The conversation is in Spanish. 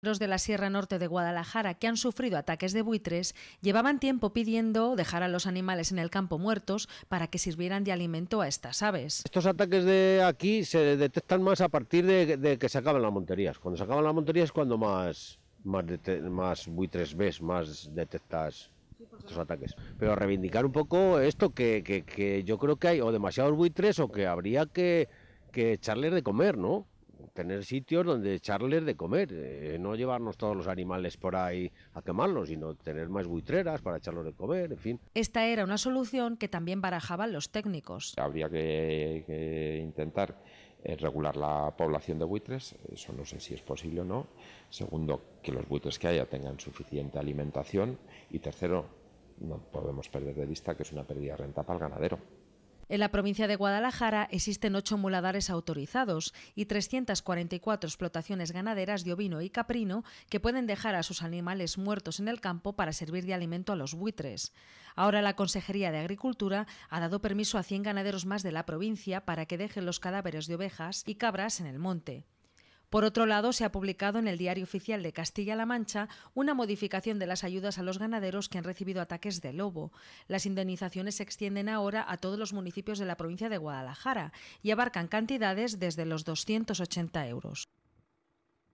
Los de la Sierra Norte de Guadalajara que han sufrido ataques de buitres llevaban tiempo pidiendo dejar a los animales en el campo muertos para que sirvieran de alimento a estas aves. Estos ataques de aquí se detectan más a partir de, que se acaban las monterías. Cuando se acaban las monterías es cuando más, más, buitres ves, más detectas estos ataques. Pero reivindicar un poco esto que, yo creo que hay o demasiados buitres o que habría que, que echarles de comer, ¿no? tener sitios donde echarles de comer, eh, no llevarnos todos los animales por ahí a quemarlos, sino tener más buitreras para echarlos de comer, en fin. Esta era una solución que también barajaban los técnicos. Habría que, que intentar eh, regular la población de buitres, eso no sé si es posible o no. Segundo, que los buitres que haya tengan suficiente alimentación. Y tercero, no podemos perder de vista que es una pérdida de renta para el ganadero. En la provincia de Guadalajara existen ocho muladares autorizados y 344 explotaciones ganaderas de ovino y caprino que pueden dejar a sus animales muertos en el campo para servir de alimento a los buitres. Ahora la Consejería de Agricultura ha dado permiso a 100 ganaderos más de la provincia para que dejen los cadáveres de ovejas y cabras en el monte. Por otro lado, se ha publicado en el Diario Oficial de Castilla-La Mancha una modificación de las ayudas a los ganaderos que han recibido ataques de lobo. Las indemnizaciones se extienden ahora a todos los municipios de la provincia de Guadalajara y abarcan cantidades desde los 280 euros.